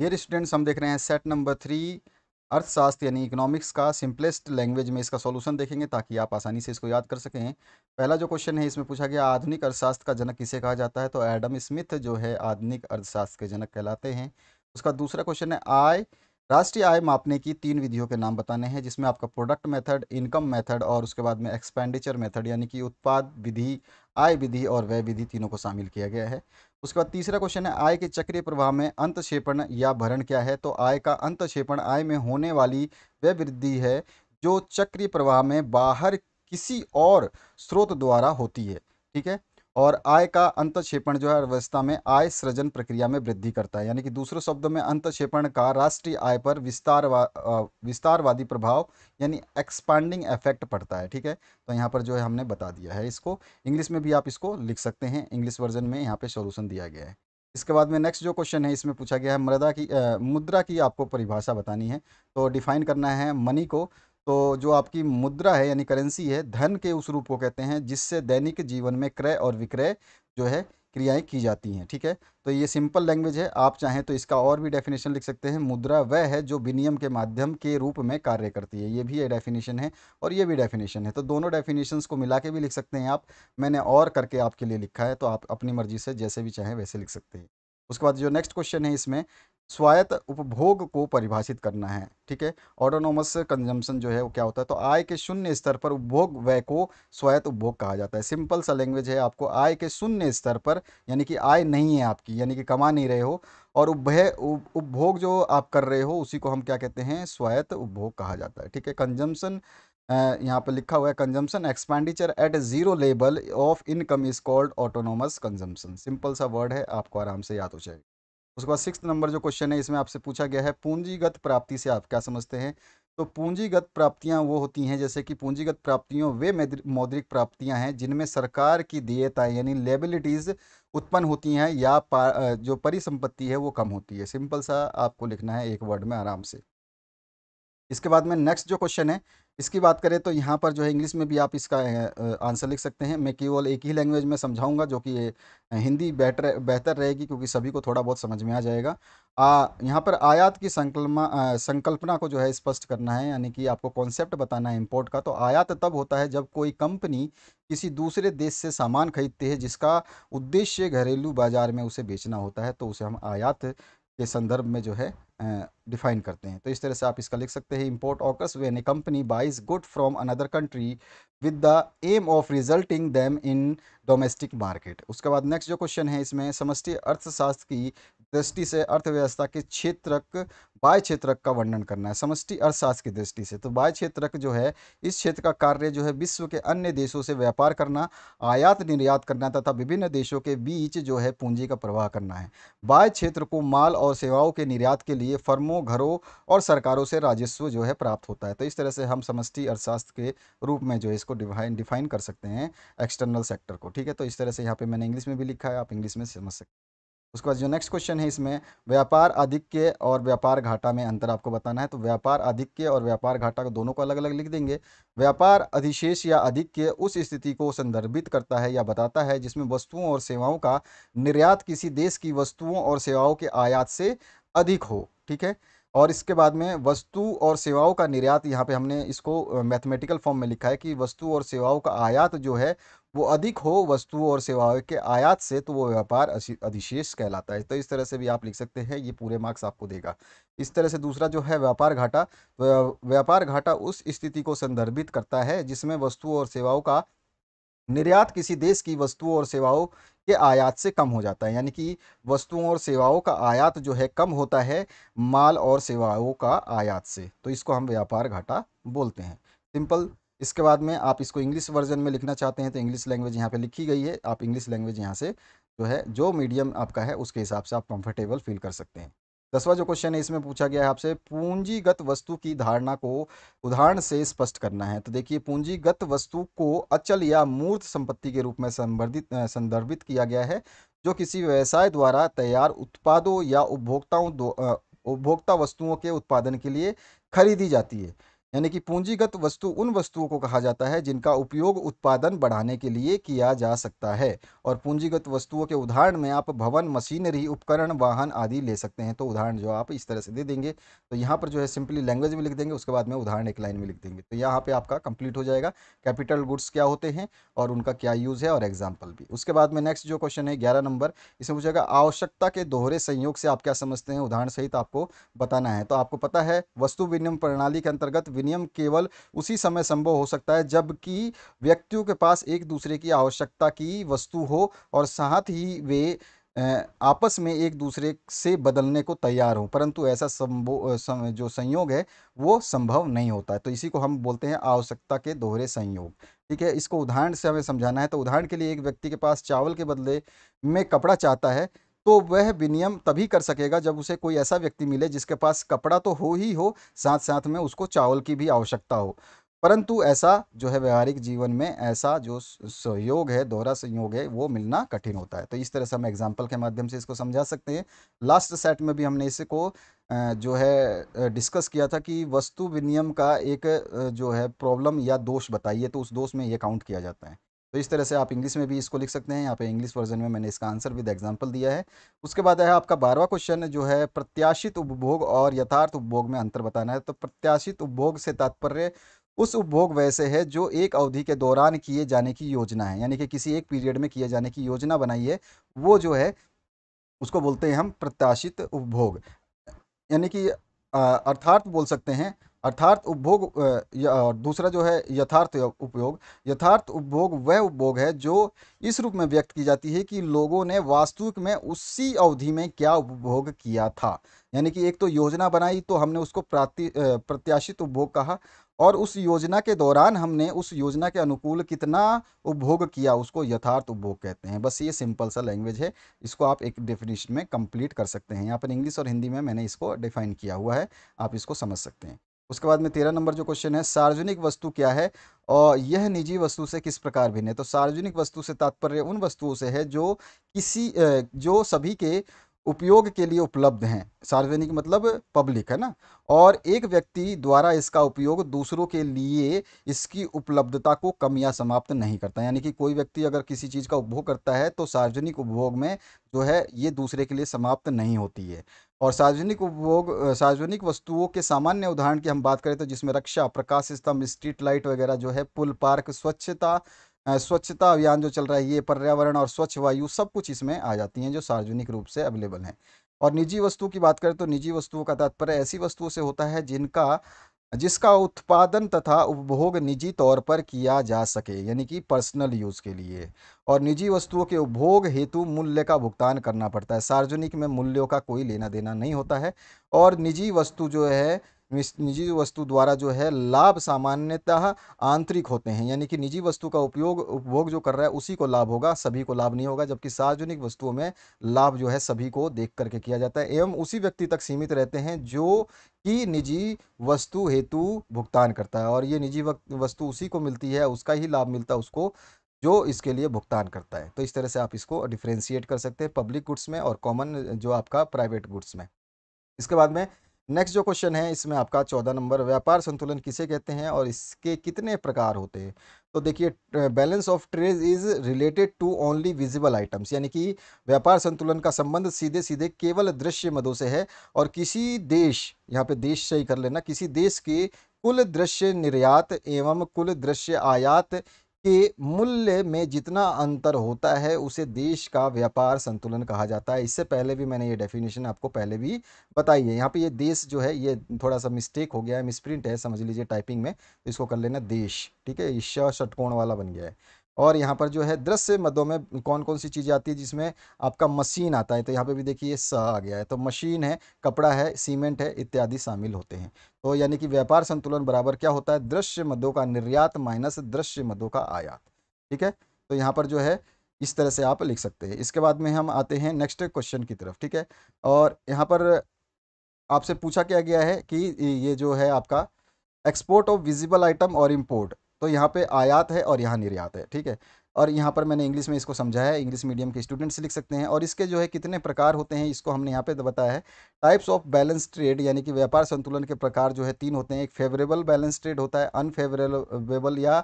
ये स्टूडेंट्स हम देख रहे हैं सेट नंबर थ्री अर्थशास्त्र यानी इकोनॉमिक्स का सिंपलेस्ट लैंग्वेज में इसका सॉल्यूशन देखेंगे ताकि आप आसानी से इसको याद कर सकें पहला जो क्वेश्चन है इसमें पूछा गया आधुनिक अर्थशास्त्र का जनक किसे कहा जाता है तो एडम स्मिथ जो है आधुनिक अर्थशास्त्र के जनक कहलाते हैं उसका दूसरा क्वेश्चन है आय राष्ट्रीय आय मापने की तीन विधियों के नाम बताने हैं जिसमें आपका प्रोडक्ट मेथड इनकम मेथड और उसके बाद में एक्सपेंडिचर मेथड यानी कि उत्पाद विधि आय विधि और व्यय विधि तीनों को शामिल किया गया है उसके बाद तीसरा क्वेश्चन है आय के चक्रीय प्रवाह में अंतक्षेपण या भरण क्या है तो आय का अंतक्षेपण आय में होने वाली वह वृद्धि है जो चक्रीय प्रवाह में बाहर किसी और स्रोत द्वारा होती है ठीक है और आय का अंतक्षेपण जो है अर्थव्यवस्था में आय सृजन प्रक्रिया में वृद्धि करता है यानी कि दूसरे शब्दों में अंतक्षेपण का राष्ट्रीय आय पर विस्तारवा विस्तारवादी प्रभाव यानी एक्सपांडिंग इफेक्ट पड़ता है ठीक है तो यहाँ पर जो है हमने बता दिया है इसको इंग्लिश में भी आप इसको लिख सकते हैं इंग्लिश वर्जन में यहाँ पर सोल्यूशन दिया गया है इसके बाद में नेक्स्ट जो क्वेश्चन है इसमें पूछा गया है मृदा की आ, मुद्रा की आपको परिभाषा बतानी है तो डिफाइन करना है मनी को तो जो आपकी मुद्रा है यानी करेंसी है धन के उस रूप को कहते हैं जिससे दैनिक जीवन में क्रय और विक्रय जो है क्रियाएं की जाती हैं ठीक है तो ये सिंपल लैंग्वेज है आप चाहें तो इसका और भी डेफिनेशन लिख सकते हैं मुद्रा वह है जो विनियम के माध्यम के रूप में कार्य करती है ये भी ये डेफिनेशन है और ये भी डेफिनेशन है तो दोनों डेफिनेशंस को मिला के भी लिख सकते हैं आप मैंने और करके आपके लिए लिखा है तो आप अपनी मर्जी से जैसे भी चाहें वैसे लिख सकते हैं उसके बाद जो नेक्स्ट क्वेश्चन है इसमें स्वायत्त उपभोग को परिभाषित करना है ठीक है ऑटोनोमस कंजम्पशन जो है वो क्या होता है तो आय के शून्य स्तर पर उपभोग व्यय को स्वायत्त उपभोग कहा जाता है सिंपल सा लैंग्वेज है आपको आय के शून्य स्तर पर यानी कि आय नहीं है आपकी यानी कि कमा नहीं रहे हो और उपभय उपभोग जो आप कर रहे हो उसी को हम क्या कहते हैं स्वायत्त उपभोग कहा जाता है ठीक है कंजम्पशन यहाँ पर लिखा हुआ है consumption expenditure at zero level of income is called autonomous consumption simple सा वर्ड है आपको आराम से याद हो जाएगा उसके बाद सिक्स नंबर जो क्वेश्चन है इसमें आपसे पूछा गया है पूंजीगत प्राप्ति से आप क्या समझते हैं तो पूंजीगत प्राप्तियां वो होती हैं जैसे कि पूंजीगत प्राप्तियों वे मौद्रिक प्राप्तियां हैं जिनमें सरकार की देयताएं यानी लेबिलिटीज़ उत्पन्न होती हैं या जो परिसंपत्ति है वो कम होती है सिंपल सा आपको लिखना है एक वर्ड में आराम से इसके बाद में नेक्स्ट जो क्वेश्चन है इसकी बात करें तो यहाँ पर जो है इंग्लिश में भी आप इसका आंसर लिख सकते हैं मैं केवल एक ही लैंग्वेज में समझाऊंगा जो कि ये हिंदी बेटर बेहतर रहेगी क्योंकि सभी को थोड़ा बहुत समझ में आ जाएगा आ, यहाँ पर आयात की संकल्पना संकल्पना को जो है स्पष्ट करना है यानी कि आपको कॉन्सेप्ट बताना है इम्पोर्ट का तो आयात तब होता है जब कोई कंपनी किसी दूसरे देश से सामान खरीदती है जिसका उद्देश्य घरेलू बाजार में उसे बेचना होता है तो उसे हम आयात के संदर्भ में जो है डिफाइन करते हैं तो इस तरह से आप इसका लिख सकते हैं import occurs when a company buys good from another country with the aim of resulting them in domestic market उसके बाद नेक्स्ट जो क्वेश्चन है इसमें समस्ती अर्थशास्त्र की दृष्टि से अर्थव्यवस्था के क्षेत्रक बाय क्षेत्रक का वर्णन करना है समष्टि अर्थशास्त्र की दृष्टि से तो बाय क्षेत्रक जो है इस क्षेत्र का कार्य जो है विश्व के अन्य देशों से व्यापार करना आयात निर्यात करना तथा विभिन्न देशों के बीच जो है पूंजी का प्रवाह करना है बाय क्षेत्र को माल और सेवाओं के निर्यात के लिए फर्मों घरों और सरकारों से राजस्व जो है प्राप्त होता है तो इस तरह से हम समष्टि अर्थशास्त्र के रूप में जो है इसको डिफाइन डिफाइन कर सकते हैं एक्सटर्नल सेक्टर को ठीक है तो इस तरह से यहाँ पे मैंने इंग्लिश में भी लिखा है आप इंग्लिश में समझ सकते हैं उसके बाद जो नेक्स्ट क्वेश्चन है इसमें व्यापार आधिक्य और व्यापार घाटा में अंतर आपको बताना है तो व्यापार आधिक्य और व्यापार घाटा को दोनों को अलग अलग लिख देंगे व्यापार अधिशेष या अधिक्य उस स्थिति को संदर्भित करता है या बताता है जिसमें वस्तुओं और सेवाओं का निर्यात किसी देश की वस्तुओं और सेवाओं के आयात से अधिक हो ठीक है और इसके बाद में वस्तु और सेवाओं का निर्यात यहाँ पे हमने इसको मैथमेटिकल फॉर्म में लिखा है कि वस्तु और सेवाओं का आयात जो है वो अधिक हो वस्तु और सेवाओं के आयात से तो वो व्यापार अधिशेष कहलाता है तो इस तरह से भी आप लिख सकते हैं ये पूरे मार्क्स आपको देगा इस तरह से दूसरा जो है व्यापार घाटा व्यापार घाटा उस स्थिति को संदर्भित करता है जिसमें वस्तु और सेवाओं का निर्यात किसी देश की वस्तुओं और सेवाओं के आयात से कम हो जाता है यानी कि वस्तुओं और सेवाओं का आयात जो है कम होता है माल और सेवाओं का आयात से तो इसको हम व्यापार घाटा बोलते हैं सिंपल इसके बाद में आप इसको इंग्लिश वर्जन में लिखना चाहते हैं तो इंग्लिश लैंग्वेज यहाँ पे लिखी गई है आप इंग्लिश लैंग्वेज यहाँ से जो है जो मीडियम आपका है उसके हिसाब से आप कंफर्टेबल फील कर सकते हैं दसवा जो क्वेश्चन है इसमें पूछा गया है आपसे पूंजीगत वस्तु की धारणा को उदाहरण से स्पष्ट करना है तो देखिए पूंजीगत वस्तु को अचल या मूर्त संपत्ति के रूप में संबर्धित संदर्भित किया गया है जो किसी व्यवसाय द्वारा तैयार उत्पादों या उपभोक्ताओं उपभोक्ता वस्तुओं के उत्पादन के लिए खरीदी जाती है यानी कि पूंजीगत वस्तु उन वस्तुओं को कहा जाता है जिनका उपयोग उत्पादन बढ़ाने के लिए किया जा सकता है और पूंजीगत वस्तुओं के उदाहरण में आप भवन मशीनरी उपकरण वाहन आदि ले सकते हैं तो उदाहरण जो आप इस तरह से दे देंगे तो यहाँ पर जो है सिंपली लैंग्वेज में लिख देंगे उसके बाद में उदाहरण एक लाइन में लिख देंगे तो यहाँ पर आपका कंप्लीट हो जाएगा कैपिटल गुड्स क्या होते हैं और उनका क्या यूज़ है और एग्जाम्पल भी उसके बाद में नेक्स्ट जो क्वेश्चन है ग्यारह नंबर इसमें पूछेगा आवश्यकता के दोहरे संयोग से आप क्या समझते हैं उदाहरण सहित आपको बताना है तो आपको पता है वस्तु विनियम प्रणाली के अंतर्गत विनियम केवल उसी समय संभव हो सकता है जबकि व्यक्तियों के पास एक दूसरे की आवश्यकता की वस्तु हो और साथ ही वे आपस में एक दूसरे से बदलने को तैयार हो परंतु ऐसा संभव जो संयोग है वो संभव नहीं होता है तो इसी को हम बोलते हैं आवश्यकता के दोहरे संयोग ठीक है इसको उदाहरण से हमें समझाना है तो उदाहरण के लिए एक व्यक्ति के पास चावल के बदले में कपड़ा चाहता है तो वह विनियम तभी कर सकेगा जब उसे कोई ऐसा व्यक्ति मिले जिसके पास कपड़ा तो हो ही हो साथ साथ में उसको चावल की भी आवश्यकता हो परंतु ऐसा जो है व्यवहारिक जीवन में ऐसा जो सहयोग है दोहरा संयोग है वो मिलना कठिन होता है तो इस तरह से हम एग्जाम्पल के माध्यम से इसको समझा सकते हैं लास्ट सेट में भी हमने इसको जो है डिस्कस किया था कि वस्तु विनियम का एक जो है प्रॉब्लम या दोष बताइए तो उस दोष में ये काउंट किया जाता है तो इस तरह से आप इंग्लिश में भी इसको लिख सकते हैं यहाँ पे इंग्लिश वर्जन में मैंने इसका आंसर विद एग्जांपल दिया है उसके बाद है आपका बारवा क्वेश्चन जो है प्रत्याशित उपभोग और यथार्थ उपभोग में अंतर बताना है तो प्रत्याशित उपभोग से तात्पर्य उस उपभोग वैसे है जो एक अवधि के दौरान किए जाने की योजना है यानी कि किसी एक पीरियड में किए जाने की योजना बनाई है वो जो है उसको बोलते हैं हम प्रत्याशित उपभोग यानी कि अर्थार्थ बोल सकते हैं अर्थार्थ उपभोग और दूसरा जो है यथार्थ उपयोग यथार्थ उपभोग वह उपभोग है जो इस रूप में व्यक्त की जाती है कि लोगों ने वास्तविक में उसी अवधि में क्या उपभोग किया था यानी कि एक तो योजना बनाई तो हमने उसको प्राति प्रत्याशित उपभोग कहा और उस योजना के दौरान हमने उस योजना के अनुकूल कितना उपभोग किया उसको यथार्थ उपभोग कहते हैं बस ये सिंपल सा लैंग्वेज है इसको आप एक डेफिनेशन में कंप्लीट कर सकते हैं यहाँ पर इंग्लिश और हिंदी में मैंने इसको डिफाइन किया हुआ है आप इसको समझ सकते हैं उसके बाद में तेरह नंबर जो क्वेश्चन है सार्वजनिक वस्तु क्या है और यह निजी वस्तु से किस प्रकार भिन्न है तो सार्वजनिक वस्तु से तात्पर्य उन वस्तुओं से है जो किसी जो सभी के उपयोग के लिए उपलब्ध हैं सार्वजनिक मतलब पब्लिक है ना और एक व्यक्ति द्वारा इसका उपयोग दूसरों के लिए इसकी उपलब्धता को कम या समाप्त नहीं करता यानी कि कोई व्यक्ति अगर किसी चीज़ का उपभोग करता है तो सार्वजनिक उपभोग में जो है ये दूसरे के लिए समाप्त नहीं होती है और सार्वजनिक उपभोग सार्वजनिक वस्तुओं के सामान्य उदाहरण की हम बात करें तो जिसमें रक्षा प्रकाश स्तंभ स्ट्रीट लाइट वगैरह जो है पुल पार्क स्वच्छता स्वच्छता अभियान जो चल रहा है ये पर्यावरण और स्वच्छ वायु सब कुछ इसमें आ जाती हैं जो सार्वजनिक रूप से अवेलेबल हैं और निजी वस्तु की बात करें तो निजी वस्तुओं का तात्पर्य ऐसी वस्तुओं से होता है जिनका जिसका उत्पादन तथा उपभोग निजी तौर पर किया जा सके यानी कि पर्सनल यूज़ के लिए और निजी वस्तुओं के उपभोग हेतु मूल्य का भुगतान करना पड़ता है सार्वजनिक में मूल्यों का कोई लेना देना नहीं होता है और निजी वस्तु जो है निजी वस्तु द्वारा जो है लाभ सामान्यतः आंतरिक होते हैं यानी कि निजी वस्तु का उपयोग उपभोग जो कर रहा है उसी को लाभ होगा सभी को लाभ नहीं होगा जबकि सार्वजनिक वस्तुओं में लाभ जो है सभी को देख करके किया जाता है एवं उसी व्यक्ति तक सीमित रहते हैं जो कि निजी वस्तु हेतु भुगतान करता है और ये निजी वस्तु उसी को मिलती है उसका ही लाभ मिलता है उसको जो इसके लिए भुगतान करता है तो इस तरह से आप इसको डिफ्रेंशिएट कर सकते हैं पब्लिक गुड्स में और कॉमन जो आपका प्राइवेट गुड्स में इसके बाद में नेक्स्ट जो क्वेश्चन है इसमें आपका चौदह नंबर व्यापार संतुलन किसे कहते हैं और इसके कितने प्रकार होते हैं तो देखिए balance of trade is related to only visible items यानी कि व्यापार संतुलन का संबंध सीधे सीधे केवल दृश्य मदों से है और किसी देश यहाँ पे देश से ही कर लेना किसी देश के कुल दृश्य निर्यात एवं कुल दृश्य आयात के मूल्य में जितना अंतर होता है उसे देश का व्यापार संतुलन कहा जाता है इससे पहले भी मैंने ये डेफिनेशन आपको पहले भी बताई है यहाँ पे ये देश जो है ये थोड़ा सा मिस्टेक हो गया है मिसप्रिंट है समझ लीजिए टाइपिंग में इसको कर लेना देश ठीक है ईश्वर षटकोण वाला बन गया है और यहाँ पर जो है दृश्य मदों में कौन कौन सी चीज़ें आती है जिसमें आपका मशीन आता है तो यहाँ पे भी देखिए स आ गया है तो मशीन है कपड़ा है सीमेंट है इत्यादि शामिल होते हैं तो यानी कि व्यापार संतुलन बराबर क्या होता है दृश्य मदों का निर्यात माइनस दृश्य मदों का आयात ठीक है तो यहाँ पर जो है इस तरह से आप लिख सकते हैं इसके बाद में हम आते हैं नेक्स्ट क्वेश्चन की तरफ ठीक है और यहाँ पर आपसे पूछा क्या गया है कि ये जो है आपका एक्सपोर्ट ऑफ विजिबल आइटम और इम्पोर्ट तो यहाँ पे आयात है और यहाँ निर्यात है ठीक है और यहाँ पर मैंने इंग्लिश में इसको समझाया है इंग्लिश मीडियम के स्टूडेंट्स लिख सकते हैं और इसके जो है कितने प्रकार होते हैं इसको हमने यहाँ पे बताया है टाइप्स ऑफ बैलेंस ट्रेड यानी कि व्यापार संतुलन के प्रकार जो है तीन होते हैं एक फेवरेबल बैलेंस ट्रेड होता है अनफेवरेबल या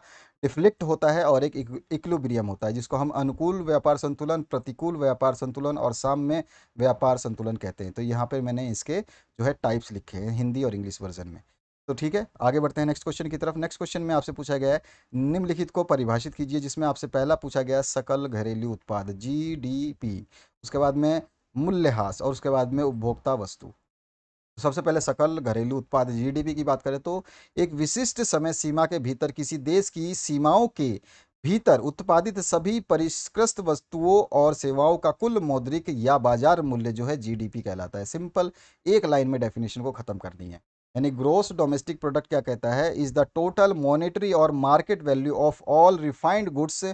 डिफ्लिक्ट होता है और एक इक्लोब्रियम होता है जिसको हम अनुकूल व्यापार संतुलन प्रतिकूल व्यापार संतुलन और साम्य व्यापार संतुलन कहते हैं तो यहाँ पर मैंने इसके जो है टाइप्स लिखे हैं हिंदी और इंग्लिश वर्जन में तो ठीक है आगे बढ़ते हैं नेक्स्ट क्वेश्चन की तरफ नेक्स्ट क्वेश्चन में आपसे पूछा गया है निम्नलिखित को परिभाषित कीजिए जिसमें आपसे पहला पूछा गया सकल घरेलू उत्पाद जी उसके बाद में मूल्यहास और उसके बाद में उपभोक्ता वस्तु सबसे पहले सकल घरेलू उत्पाद जीडीपी की बात करें तो एक विशिष्ट समय सीमा के भीतर किसी देश की सीमाओं के भीतर उत्पादित सभी परिष्कृत वस्तुओं और सेवाओं का कुल मौद्रिक या बाजार मूल्य जो है जीडीपी कहलाता है सिंपल एक लाइन में डेफिनेशन को खत्म करनी है यानी ग्रोस डोमेस्टिक प्रोडक्ट क्या कहता है इज़ द टोटल मॉनेटरी और market value of all refined goods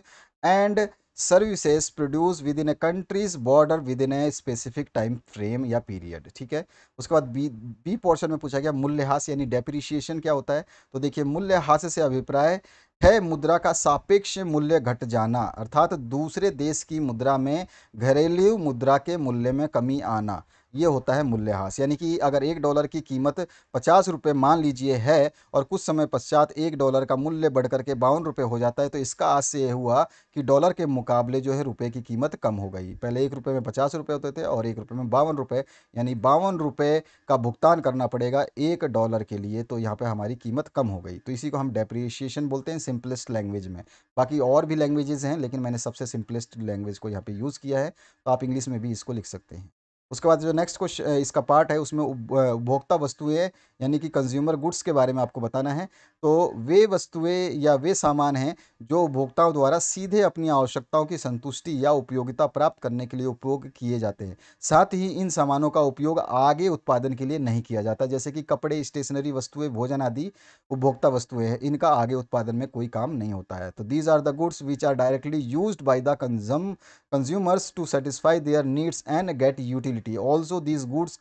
and services produce within a country's border within a specific time frame या पीरियड ठीक है उसके बाद बी बी पोर्शन में पूछा गया मूल्यह्रास यानी डेप्रिशिएशन क्या होता है तो देखिए मूल्यह्रास से अभिप्राय है मुद्रा का सापेक्ष मूल्य घट जाना अर्थात दूसरे देश की मुद्रा में घरेलू मुद्रा के मूल्य में कमी आना ये होता है मूल्यह्रास यानी कि अगर एक डॉलर की कीमत पचास रुपये मान लीजिए है और कुछ समय पश्चात एक डॉलर का मूल्य बढ़कर के बावन रुपये हो जाता है तो इसका आज से यह हुआ कि डॉलर के मुकाबले जो है रुपये की कीमत कम हो गई पहले एक रुपये में पचास रुपये होते थे और एक रुपये में बावन रुपये यानी बावन रुपये का भुगतान करना पड़ेगा एक डॉलर के लिए तो यहाँ पर हमारी कीमत कम हो गई तो इसी को हम डेप्रीशिएशन बोलते हैं सिंपलेस्ट लैंग्वेज में बाकी और भी लैंग्वेजेज़ हैं लेकिन मैंने सबसे सिंपलेस्ट लैंग्वेज को यहाँ पर यूज़ किया है तो आप इंग्लिश में भी इसको लिख सकते हैं उसके बाद जो नेक्स्ट क्वेश्चन इसका पार्ट है उसमें उपभोक्ता वस्तुएं यानी कि कंज्यूमर गुड्स के बारे में आपको बताना है तो वे वस्तुएं या वे सामान हैं जो उपभोक्ताओं द्वारा सीधे अपनी आवश्यकताओं की संतुष्टि या उपयोगिता प्राप्त करने के लिए उपयोग किए जाते हैं साथ ही इन सामानों का उपयोग आगे उत्पादन के लिए नहीं किया जाता जैसे कि कपड़े स्टेशनरी वस्तुएँ भोजन आदि उपभोक्ता वस्तुएँ हैं इनका आगे उत्पादन में कोई काम नहीं होता है तो these are the goods which are directly use by the consumers to satisfy their needs and get utility utility. Also, these goods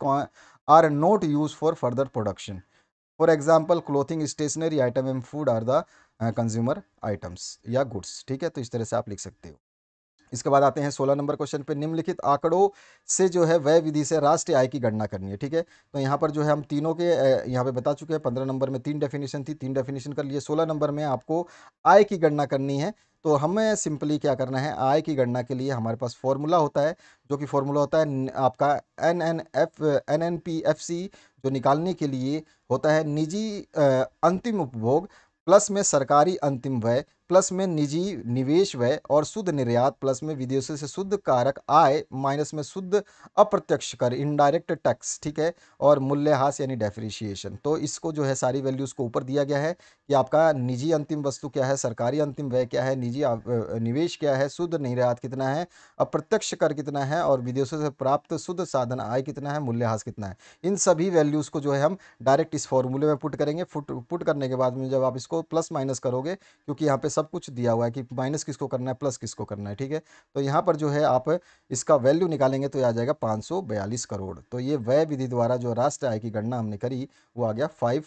are not used for further production. For example, clothing, stationery item and food are the consumer uh, items या goods ठीक है तो इस तरह से आप लिख सकते हो इसके बाद आते हैं सोलह नंबर क्वेश्चन पे निम्नलिखित आंकड़ों से जो है वह विधि से राष्ट्रीय आय की गणना करनी है ठीक है तो यहाँ पर जो है हम तीनों के यहाँ पे बता चुके हैं पंद्रह नंबर में तीन डेफिनेशन थी तीन डेफिनेशन कर लिए सोलह नंबर में आपको आय की गणना करनी है तो हमें सिंपली क्या करना है आय की गणना के लिए हमारे पास फॉर्मूला होता है जो कि फॉर्मूला होता है आपका N N F N N P F C जो निकालने के लिए होता है निजी अंतिम उपभोग प्लस में सरकारी अंतिम व्यय प्लस में निजी निवेश व्यय और शुद्ध निर्यात प्लस में विदेशों से शुद्ध कारक आय माइनस में शुद्ध अप्रत्यक्ष कर इनडायरेक्ट टैक्स ठीक है और मूल्यह्रास यानी डेफ्रिशिएशन तो इसको जो है सारी वैल्यूज़ को ऊपर दिया गया है कि आपका निजी अंतिम वस्तु क्या है सरकारी अंतिम व्यय क्या है निजी निवेश क्या है शुद्ध निर्यात कितना है अप्रत्यक्ष कर कितना है और विदेशों से प्राप्त शुद्ध साधन आय कितना है मूल्यह्रास कितना है इन सभी वैल्यूज़ को जो है हम डायरेक्ट इस फॉर्मूले में पुट करेंगे पुट पुट करने के बाद में जब आप इसको प्लस माइनस करोगे क्योंकि यहाँ पे सब कुछ दिया हुआ है कि माइनस किसको करना है प्लस किसको करना है ठीक है तो यहाँ पर जो है आप इसका वैल्यू निकालेंगे तो ये आ जाएगा पाँच करोड़ तो ये व्यय विधि द्वारा जो राष्ट्र आय की गणना हमने करी वो आ गया फाइव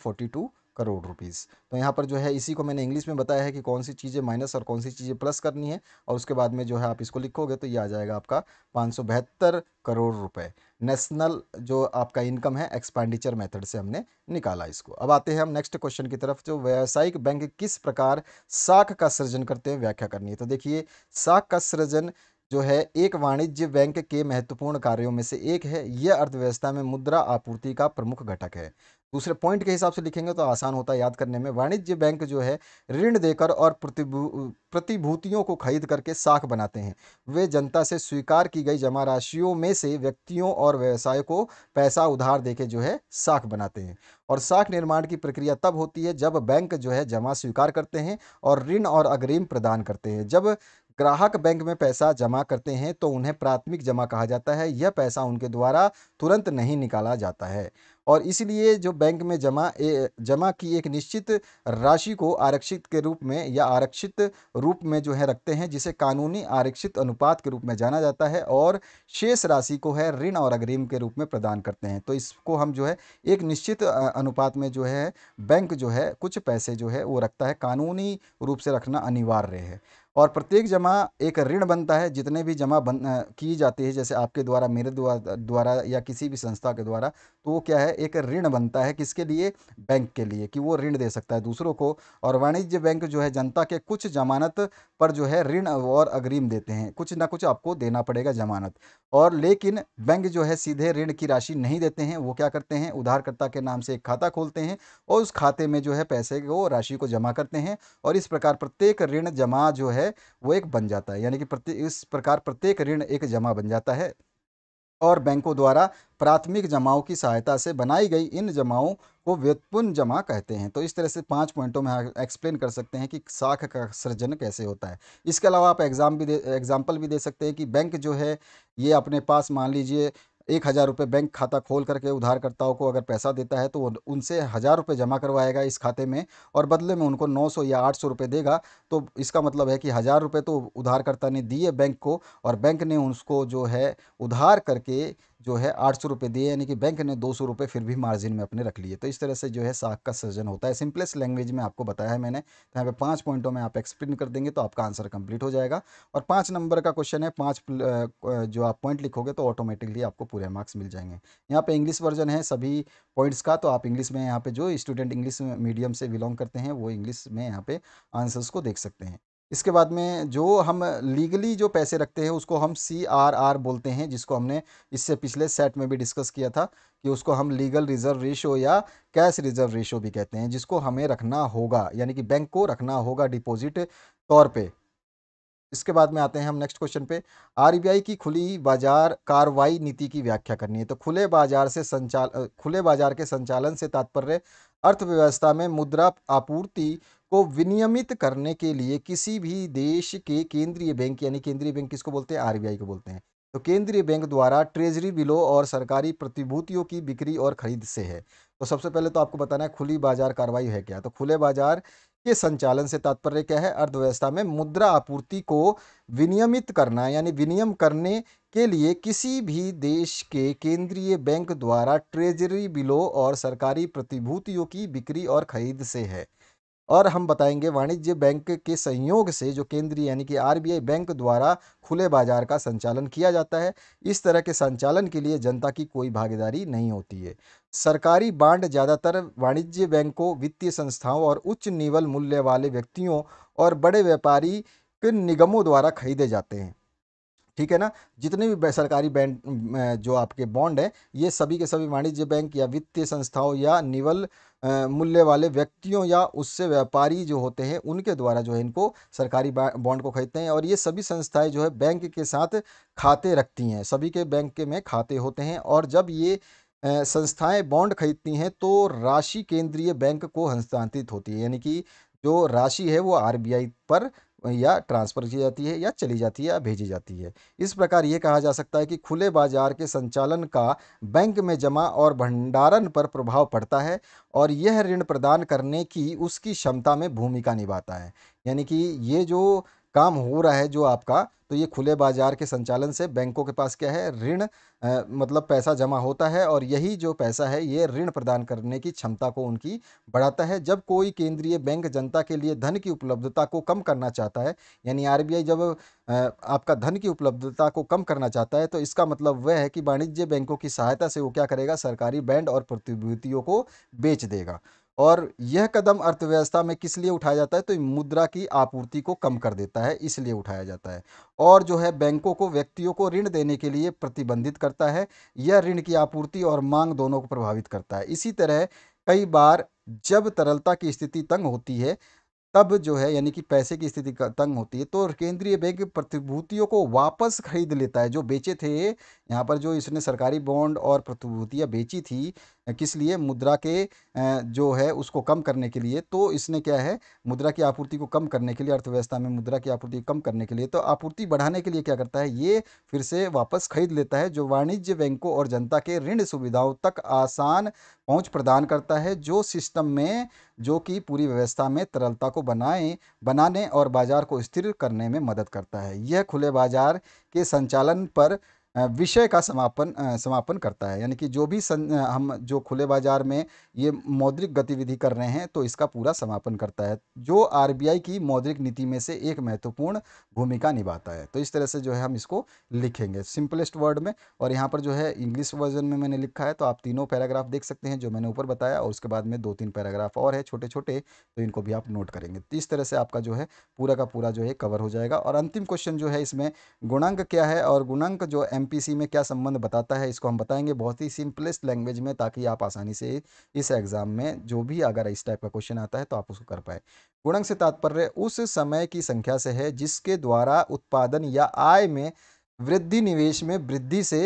करोड़ रुपीज़ तो यहाँ पर जो है इसी को मैंने इंग्लिश में बताया है कि कौन सी चीज़ें माइनस और कौन सी चीज़ें प्लस करनी है और उसके बाद में जो है आप इसको लिखोगे तो ये आ जाएगा आपका पाँच सौ बहत्तर करोड़ रुपए नेशनल जो आपका इनकम है एक्सपेंडिचर मेथड से हमने निकाला इसको अब आते हैं हम नेक्स्ट क्वेश्चन की तरफ जो व्यावसायिक बैंक किस प्रकार साख का सृजन करते हैं व्याख्या करनी है तो देखिए साख का सृजन जो है एक वाणिज्य बैंक के महत्वपूर्ण कार्यों में से एक है यह अर्थव्यवस्था में मुद्रा आपूर्ति का प्रमुख घटक है दूसरे पॉइंट के हिसाब से लिखेंगे तो आसान होता है याद करने में वाणिज्य बैंक जो है ऋण देकर और प्रतिभू प्रतिभूतियों को खरीद करके साख बनाते हैं वे जनता से स्वीकार की गई जमा राशियों में से व्यक्तियों और व्यवसाय को पैसा उधार देके जो है साख बनाते हैं और साख निर्माण की प्रक्रिया तब होती है जब बैंक जो है जमा स्वीकार करते हैं और ऋण और अग्रिम प्रदान करते हैं जब ग्राहक बैंक में पैसा जमा करते हैं तो उन्हें प्राथमिक जमा कहा जाता है यह पैसा उनके द्वारा तुरंत नहीं निकाला जाता है और इसलिए जो बैंक में जमा ए, जमा की एक निश्चित राशि को आरक्षित के रूप में या आरक्षित रूप में जो है रखते हैं जिसे कानूनी आरक्षित अनुपात के रूप में जाना जाता है और शेष राशि को है ऋण और अग्रिम के रूप में प्रदान करते हैं तो इसको हम जो है एक निश्चित अनुपात में जो है बैंक जो है कुछ पैसे जो है वो रखता है कानूनी रूप से रखना अनिवार्य है और प्रत्येक जमा एक ऋण बनता है जितने भी जमा बन की जाती है जैसे आपके द्वारा मेरे द्वारा या किसी भी संस्था के द्वारा तो वो क्या है एक ऋण बनता है किसके लिए बैंक के लिए कि वो ऋण दे सकता है दूसरों को और वाणिज्य बैंक जो है जनता के कुछ जमानत पर जो है ऋण और अग्रिम देते हैं कुछ ना कुछ आपको देना पड़ेगा जमानत और लेकिन बैंक जो है सीधे ऋण की राशि नहीं देते हैं वो क्या करते हैं उधारकर्ता के नाम से एक खाता खोलते हैं और उस खाते में जो है पैसे को राशि को जमा करते हैं और इस प्रकार प्रत्येक ऋण जमा जो है है वो एक बन जाता है यानी कि प्रति इस प्रकार प्रत्येक ऋण एक जमा बन जाता है और बैंकों द्वारा प्राथमिक जमाओं की सहायता से बनाई गई इन जमाओं को व्युत्पन्न जमा कहते हैं तो इस तरह से पांच पॉइंटों में एक्सप्लेन कर सकते हैं कि साख का सृजन कैसे होता है इसके अलावा आप एग्जाम भी दे एग्जाम्पल भी दे सकते हैं कि बैंक जो है ये अपने पास मान लीजिए एक हज़ार रुपये बैंक खाता खोल करके उधारकर्ताओं को अगर पैसा देता है तो वो उनसे हज़ार रुपये जमा करवाएगा इस खाते में और बदले में उनको नौ सौ या आठ सौ रुपये देगा तो इसका मतलब है कि हज़ार रुपये तो उधारकर्ता ने दिए बैंक को और बैंक ने उसको जो है उधार करके जो है आठ सौ रुपये दिए यानी कि बैंक ने दो सौ रुपये फिर भी मार्जिन में अपने रख लिए तो इस तरह से जो है साख का सृजन होता है सिंपलेस्ट लैंग्वेज में आपको बताया है मैंने तो यहाँ पे पाँच पॉइंटों में आप एक्सप्लेन कर देंगे तो आपका आंसर कंप्लीट हो जाएगा और पाँच नंबर का क्वेश्चन है पाँच जो आप पॉइंट लिखोगे तो ऑटोमेटिकली आपको पूरे मार्क्स मिल जाएंगे यहाँ पर इंग्लिश वर्जन है सभी पॉइंट्स का तो आप इंग्लिश में यहाँ पर जो स्टूडेंट इंग्लिश मीडियम से बिलोंग करते हैं वो इंग्लिश में यहाँ पर आंसर्स को देख सकते हैं इसके बाद में जो हम लीगली जो पैसे रखते हैं उसको हम सी आर आर बोलते हैं जिसको हमने इससे पिछले सेट में भी डिस्कस किया था कि उसको हम लीगल रिजर्व रेशो या कैश रिजर्व रेशो भी कहते हैं जिसको हमें रखना होगा यानी कि बैंक को रखना होगा डिपॉजिट तौर पे इसके बाद में आते हैं हम नेक्स्ट क्वेश्चन पे आर की खुली बाजार कार्रवाई नीति की व्याख्या करनी है तो खुले बाजार से संचाल खुले बाजार के संचालन से तात्पर्य अर्थव्यवस्था में मुद्रा आपूर्ति को विनियमित करने के लिए किसी भी देश के केंद्रीय बैंक यानी केंद्रीय बैंक किसको बोलते हैं आरबीआई को बोलते हैं तो केंद्रीय बैंक द्वारा ट्रेजरी बिलों और सरकारी प्रतिभूतियों की बिक्री और खरीद से है तो सबसे पहले तो आपको बताना है खुली बाजार कार्रवाई है क्या तो खुले बाजार के संचालन से तात्पर्य क्या है अर्थव्यवस्था में मुद्रा आपूर्ति को विनियमित करना यानी विनियम करने के लिए किसी भी देश के केंद्रीय बैंक द्वारा ट्रेजरी बिलों और सरकारी प्रतिभूतियों की बिक्री और खरीद से है और हम बताएंगे वाणिज्य बैंक के सहयोग से जो केंद्रीय यानी कि आरबीआई बैंक द्वारा खुले बाजार का संचालन किया जाता है इस तरह के संचालन के लिए जनता की कोई भागीदारी नहीं होती है सरकारी बांड ज़्यादातर वाणिज्य बैंकों वित्तीय संस्थाओं और उच्च निवल मूल्य वाले व्यक्तियों और बड़े व्यापारी निगमों द्वारा खरीदे जाते हैं ठीक है ना जितने भी सरकारी बैंक जो आपके बॉन्ड हैं ये सभी के सभी वाणिज्य बैंक या वित्तीय संस्थाओं या निवल मूल्य वाले व्यक्तियों या उससे व्यापारी जो होते हैं उनके द्वारा जो है इनको सरकारी बॉन्ड को खरीदते हैं और ये सभी संस्थाएं जो है बैंक के साथ खाते रखती हैं सभी के बैंक के में खाते होते हैं और जब ये संस्थाएं बॉन्ड खरीदती हैं तो राशि केंद्रीय बैंक को हस्तांतरित होती है यानी कि जो राशि है वो आर पर या ट्रांसफ़र की जाती है या चली जाती है या भेजी जाती है इस प्रकार ये कहा जा सकता है कि खुले बाजार के संचालन का बैंक में जमा और भंडारण पर प्रभाव पड़ता है और यह ऋण प्रदान करने की उसकी क्षमता में भूमिका निभाता है यानी कि ये जो काम हो रहा है जो आपका तो ये खुले बाजार के संचालन से बैंकों के पास क्या है ऋण मतलब पैसा जमा होता है और यही जो पैसा है ये ऋण प्रदान करने की क्षमता को उनकी बढ़ाता है जब कोई केंद्रीय बैंक जनता के लिए धन की उपलब्धता को कम करना चाहता है यानी आर जब आपका धन की उपलब्धता को कम करना चाहता है तो इसका मतलब वह है कि वाणिज्य बैंकों की सहायता से वो क्या करेगा सरकारी बैंड और प्रतिभूतियों को बेच देगा और यह कदम अर्थव्यवस्था में किस लिए उठाया जाता है तो मुद्रा की आपूर्ति को कम कर देता है इसलिए उठाया जाता है और जो है बैंकों को व्यक्तियों को ऋण देने के लिए प्रतिबंधित करता है यह ऋण की आपूर्ति और मांग दोनों को प्रभावित करता है इसी तरह कई बार जब तरलता की स्थिति तंग होती है तब जो है यानी कि पैसे की स्थिति तंग होती है तो केंद्रीय बैंक प्रतिभूतियों को वापस खरीद लेता है जो बेचे थे यहाँ पर जो इसने सरकारी बॉन्ड और प्रतिभूतियाँ बेची थी किस लिए मुद्रा के जो है उसको कम करने के लिए तो इसने क्या है मुद्रा की आपूर्ति को कम करने के लिए अर्थव्यवस्था में मुद्रा की आपूर्ति कम करने के लिए तो आपूर्ति बढ़ाने के लिए क्या करता है ये फिर से वापस खरीद लेता है जो वाणिज्य बैंकों और जनता के ऋण सुविधाओं तक आसान पहुँच प्रदान करता है जो सिस्टम में जो कि पूरी व्यवस्था में तरलता को बनाए बनाने और बाजार को स्थिर करने में मदद करता है यह खुले बाजार के संचालन पर विषय का समापन समापन करता है यानी कि जो भी सं, हम जो खुले बाजार में ये मौद्रिक गतिविधि कर रहे हैं तो इसका पूरा समापन करता है जो आरबीआई की मौद्रिक नीति में से एक महत्वपूर्ण भूमिका निभाता है तो इस तरह से जो है हम इसको लिखेंगे सिंपलेस्ट वर्ड में और यहाँ पर जो है इंग्लिश वर्जन में मैंने लिखा है तो आप तीनों पैराग्राफ देख सकते हैं जो मैंने ऊपर बताया और उसके बाद में दो तीन पैराग्राफ और है छोटे छोटे तो इनको भी आप नोट करेंगे तो इस तरह से आपका जो है पूरा का पूरा जो है कवर हो जाएगा और अंतिम क्वेश्चन जो है इसमें गुणांक क्या है और गुणांक जो एम एमपीसी में क्या संबंध बताता है इसको हम बताएंगे बहुत ही सिंपलेस्ट लैंग्वेज में ताकि आप आसानी से इस एग्ज़ाम में जो भी अगर इस टाइप का क्वेश्चन आता है तो आप उसको कर पाए गुणंग से तात्पर्य उस समय की संख्या से है जिसके द्वारा उत्पादन या आय में वृद्धि निवेश में वृद्धि से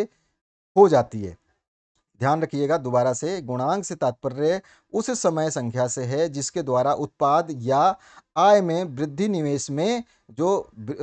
हो जाती है ध्यान रखिएगा दोबारा से गुणांक से तात्पर्य उस समय संख्या से है जिसके द्वारा उत्पाद या आय में वृद्धि निवेश में जो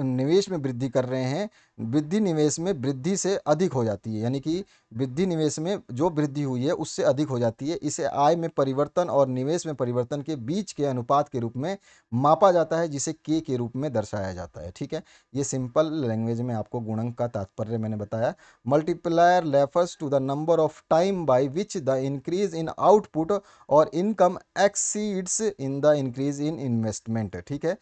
निवेश में वृद्धि कर रहे हैं वृद्धि निवेश में वृद्धि से अधिक हो जाती है यानी कि वृद्धि निवेश में जो वृद्धि हुई है उससे अधिक हो जाती है इसे आय में परिवर्तन और निवेश में परिवर्तन के बीच के अनुपात के रूप में मापा जाता है जिसे के के रूप में दर्शाया जाता है ठीक है ये सिंपल लैंग्वेज में आपको गुणंक का तात्पर्य मैंने बताया multiplier refers to the number of time by which the increase in output और और income exceeds in the increase in investment ठीक है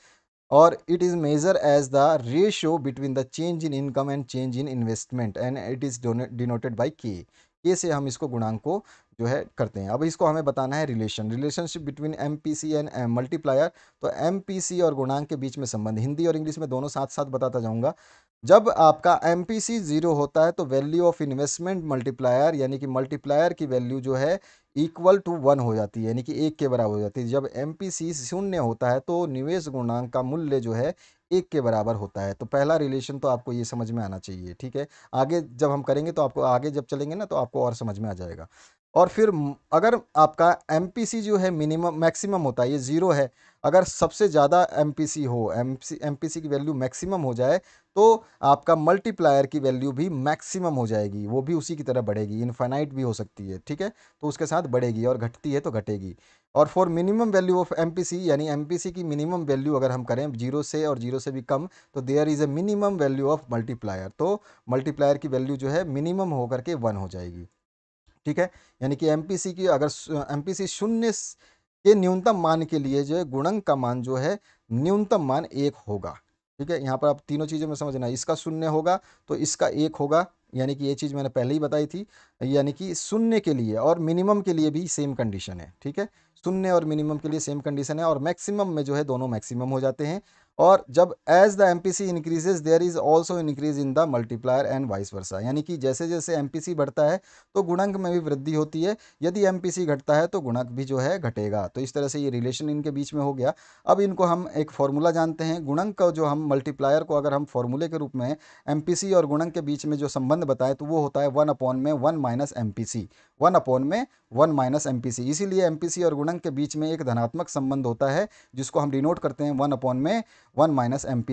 और it is measure as the ratio between the change in income and change in investment and it is denoted by K K से हम इसको गुणांक को जो है करते हैं अब इसको हमें बताना है relation relationship between M P C and M multiplier तो एम पी सी और गुणांक के बीच में संबंध हिंदी और इंग्लिश में दोनों साथ साथ बताता जाऊंगा जब आपका एम पी सी जीरो होता है तो वैल्यू ऑफ इन्वेस्टमेंट मल्टीप्लायर यानी कि मल्टीप्लायर की वैल्यू जो है इक्वल टू वन हो जाती है यानी कि एक के बराबर हो जाती है जब एम पी सी शून्य होता है तो निवेश गुणांक का मूल्य जो है एक के बराबर होता है तो पहला रिलेशन तो आपको ये समझ में आना चाहिए ठीक है आगे जब हम करेंगे तो आपको आगे जब चलेंगे ना तो आपको और समझ में आ जाएगा और फिर अगर आपका एम जो है मिनिमम मैक्सिमम होता है ये ज़ीरो है अगर सबसे ज़्यादा एम हो एम एम की वैल्यू मैक्सिमम हो जाए तो आपका मल्टीप्लायर की वैल्यू भी मैक्सिमम हो जाएगी वो भी उसी की तरह बढ़ेगी इनफाइनाइट भी हो सकती है ठीक है तो उसके साथ बढ़ेगी और घटती है तो घटेगी और for minimum value of M यानी एम की मिनिमम वैल्यू अगर हम करें जीरो से और जीरो से भी कम तो there is a minimum value of multiplier तो मल्टीप्लायर की वैल्यू जो है मिनिमम होकर के वन हो जाएगी ठीक है यानी कि एम की अगर एम शून्य के न्यूनतम मान के लिए जो है गुणंक का मान जो है न्यूनतम मान एक होगा ठीक है यहाँ पर आप तीनों चीज़ों में समझना इसका शून्य होगा तो इसका एक होगा यानी कि ये चीज़ मैंने पहले ही बताई थी यानी कि शून्य के लिए और मिनिमम के लिए भी सेम कंडीशन है ठीक है शून्य और मिनिमम के लिए सेम कंडीशन है और मैक्सिमम में जो है दोनों मैक्सिमम हो जाते हैं और जब as the M P C increases there is also increase in the multiplier and vice versa यानी कि जैसे जैसे एम पी सी बढ़ता है तो गुणंक में भी वृद्धि होती है यदि एम पी सी घटता है तो गुणक भी जो है घटेगा तो इस तरह से ये रिलेशन इनके बीच में हो गया अब इनको हम एक फॉर्मूला जानते हैं गुणंक का जो हम मल्टीप्लायर को अगर हम फॉर्मूले के रूप में एम पी सी और गुणंक के बीच में जो संबंध बताएं तो वो होता है वन अपॉन में one minus M P C one upon में वन माइनस एम इसीलिए एम और गुणन के बीच में एक धनात्मक संबंध होता है जिसको हम डिनोट करते हैं वन अपॉन में वन माइनस एम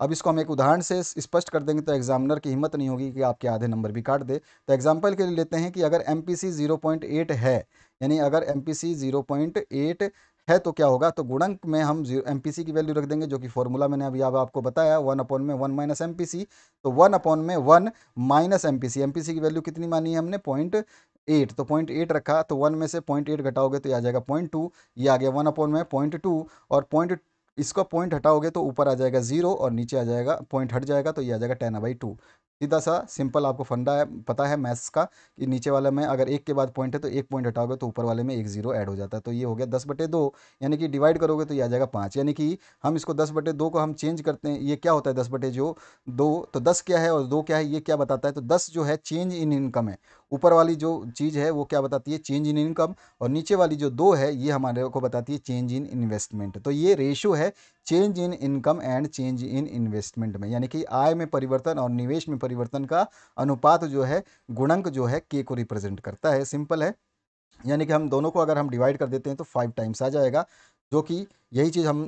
अब इसको हम एक उदाहरण से स्पष्ट कर देंगे तो एग्जामिनर की हिम्मत नहीं होगी कि आपके आधे नंबर भी काट दे तो एग्जाम्पल के लिए लेते हैं कि अगर एम पी है यानी अगर एम पी है तो क्या होगा तो गुणंक में हम एम पी की वैल्यू रख देंगे जो कि फॉर्मूला मैंने अभी अब आपको बताया वन अपॉन में वन माइनस एम तो वन अपॉन में वन माइनस एम पी की वैल्यू कितनी मानी है हमने पॉइंट एट तो पॉइंट एट रखा तो वन में से पॉइंट एट घटाओगे तो ये आ जाएगा पॉइंट टू ये आ गया वन अपॉन में पॉइंट टू और पॉइंट इसका पॉइंट हटाओगे तो ऊपर आ जाएगा जीरो और नीचे आ जाएगा पॉइंट हट जाएगा तो ये आ जाएगा टेन बाई टू सीधा सा सिंपल आपको फंडा है पता है मैथ्स का कि नीचे वाले में अगर एक के बाद पॉइंट है तो एक पॉइंट हटाओगे तो ऊपर वाले में एक जीरो ऐड हो जाता है तो ये हो गया दस बटे दो यानी कि डिवाइड करोगे तो ये आ जाएगा पाँच यानी कि हम इसको दस बटे दो को हम चेंज करते हैं ये क्या होता है दस बटे जो दो तो दस क्या है और दो क्या है ये क्या बताता है तो दस जो है चेंज इन इनकम है ऊपर वाली जो चीज़ है वो क्या बताती है चेंज इन इनकम और नीचे वाली जो दो है ये हमारे को बताती है चेंज इन इन्वेस्टमेंट तो ये रेशो है change in income and change in investment में यानी कि आय में परिवर्तन और निवेश में परिवर्तन का अनुपात जो है गुणंक जो है के को रिप्रेजेंट करता है सिंपल है यानी कि हम दोनों को अगर हम डिवाइड कर देते हैं तो फाइव टाइम्स आ जाएगा जो कि यही चीज़ हम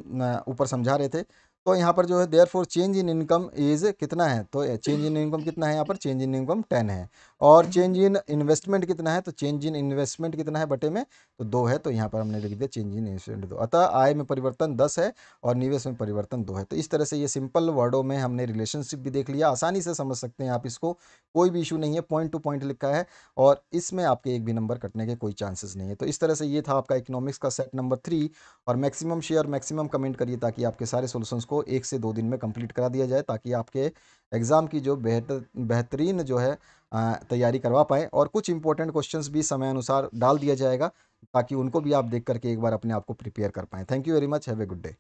ऊपर समझा रहे थे तो यहाँ पर जो है therefore change in income is कितना है तो चेंज इन इनकम कितना है यहाँ पर चेंज इन इनकम टेन है और चेंज इन इन्वेस्टमेंट कितना है तो चेंज इन इन्वेस्टमेंट कितना है बटे में तो दो है तो यहाँ पर हमने लिख दिया चेंज इन इन्वेस्टमेंट दो अतः आय में परिवर्तन दस है और निवेश में परिवर्तन दो है तो इस तरह से ये सिंपल वर्डों में हमने रिलेशनशिप भी देख लिया आसानी से समझ सकते हैं आप इसको कोई भी इशू नहीं है पॉइंट टू पॉइंट लिखा है और इसमें आपके एक भी नंबर कटने के कोई चांसेस नहीं है तो इस तरह से ये था आपका इकोनॉमिक्स का सेट नंबर थ्री और मैक्सिमम शेयर मैक्सिमम कमेंट करिए ताकि आपके सारे सोल्यूशंस को को एक से दो दिन में कंप्लीट करा दिया जाए ताकि आपके एग्ज़ाम की जो बेहतर बेहतरीन जो है तैयारी करवा पाएँ और कुछ इंपॉर्टेंट क्वेश्चन भी समय अनुसार डाल दिया जाएगा ताकि उनको भी आप देख करके एक बार अपने आप को प्रिपेयर कर पाएँ thank you very much have a good day